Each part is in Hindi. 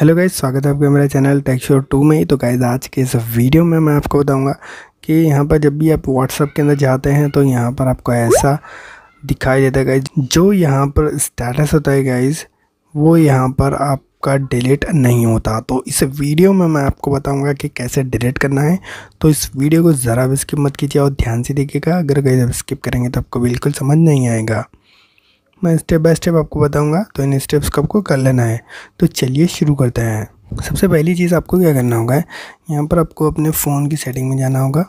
हेलो गाइज स्वागत है आपका मेरे चैनल टेक टू में तो गाइज आज के इस वीडियो में मैं आपको बताऊंगा कि यहाँ पर जब भी आप व्हाट्सअप के अंदर जाते हैं तो यहाँ पर आपको ऐसा दिखाई देता है गाइज जो यहाँ पर स्टेटस होता है गाइज वो यहाँ पर आप का डिलीट नहीं होता तो इस वीडियो में मैं आपको बताऊंगा कि कैसे डिलीट करना है तो इस वीडियो को ज़रा भी स्किप मत कीजिए और ध्यान से देखिएगा अगर गई स्किप करेंगे तो आपको बिल्कुल समझ नहीं आएगा मैं स्टेप बाय स्टेप आपको बताऊंगा तो इन स्टेप्स को आपको कर लेना है तो चलिए शुरू करते हैं सबसे पहली चीज़ आपको क्या करना होगा यहाँ पर आपको अपने फ़ोन की सेटिंग में जाना होगा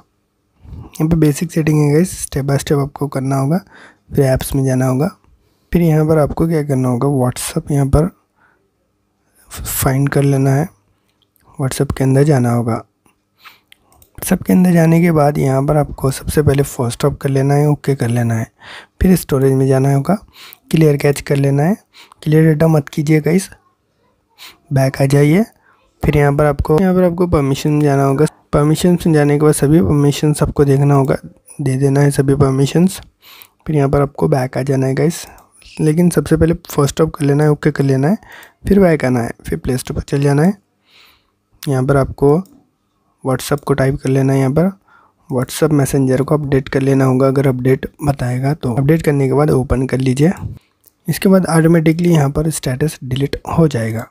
यहाँ पर बेसिक सेटिंग है गई स्टेप बाय स्टेप आपको करना होगा फिर ऐप्स में जाना होगा फिर यहाँ पर आपको क्या करना होगा व्हाट्सअप यहाँ पर फाइंड कर लेना है व्हाट्सअप के अंदर जाना होगा व्हाट्सअप के अंदर जाने के बाद यहाँ पर आपको सबसे पहले फर्स्ट ऑफ कर लेना है ओके कर लेना है फिर स्टोरेज में जाना होगा क्लियर कैच कर लेना है क्लियर डेटा मत कीजिएगा इस बैक आ जाइए फिर यहाँ पर आपको यहाँ पर आपको परमिशन जाना होगा परमिशन जाने के बाद सभी परमिशन आपको देखना होगा दे देना है सभी परमिशंस फिर यहाँ पर आपको बैक आ जाना है गाइस लेकिन सबसे पहले फर्स्ट स्टॉप कर लेना है ओके कर लेना है फिर बैक आना है फिर प्ले स्टोर पर चल जाना है यहाँ पर आपको व्हाट्सअप को टाइप कर लेना है यहाँ पर व्हाट्सअप मैसेंजर को अपडेट कर लेना होगा अगर अपडेट बताएगा तो अपडेट करने के बाद ओपन कर लीजिए इसके बाद ऑटोमेटिकली यहाँ पर स्टेटस डिलीट हो जाएगा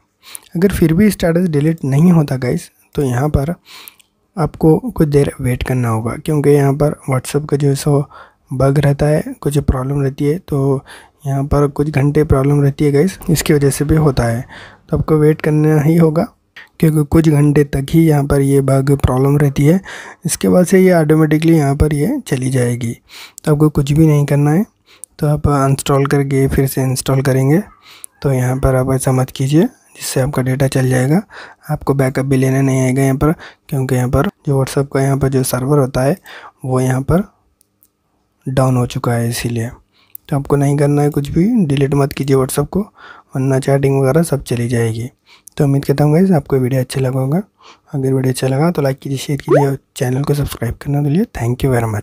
अगर फिर भी स्टेटस डिलीट नहीं होता गाइस तो यहाँ पर आपको कुछ देर वेट करना होगा क्योंकि यहाँ पर व्हाट्सअप का जो सो बग रहता है कुछ प्रॉब्लम रहती है तो यहाँ पर कुछ घंटे प्रॉब्लम रहती है गाइस इसकी वजह से भी होता है तो आपको वेट करना ही होगा क्योंकि कुछ घंटे तक ही यहाँ पर ये बाग प्रॉब्लम रहती है इसके बाद से ये ऑटोमेटिकली यहाँ पर ये चली जाएगी तो आपको कुछ भी नहीं करना है तो आप इंस्टॉल करके फिर से इंस्टॉल करेंगे तो यहाँ पर आप ऐसा मत कीजिए जिससे आपका डेटा चल जाएगा आपको बैकअप भी लेना नहीं आएगा यहाँ पर क्योंकि यहाँ पर जो व्हाट्सअप का यहाँ पर जो सर्वर होता है वो यहाँ पर डाउन हो चुका है इसीलिए तो आपको नहीं करना है कुछ भी डिलीट मत कीजिए व्हाट्सअप को वरना चैटिंग वगैरह सब चली जाएगी तो उम्मीद करता हूँ गाइज़ आपको वीडियो अच्छा लगा होगा अगर वीडियो अच्छा लगा तो लाइक कीजिए शेयर कीजिए और चैनल को सब्सक्राइब करना दिलिए थैंक यू वेरी मच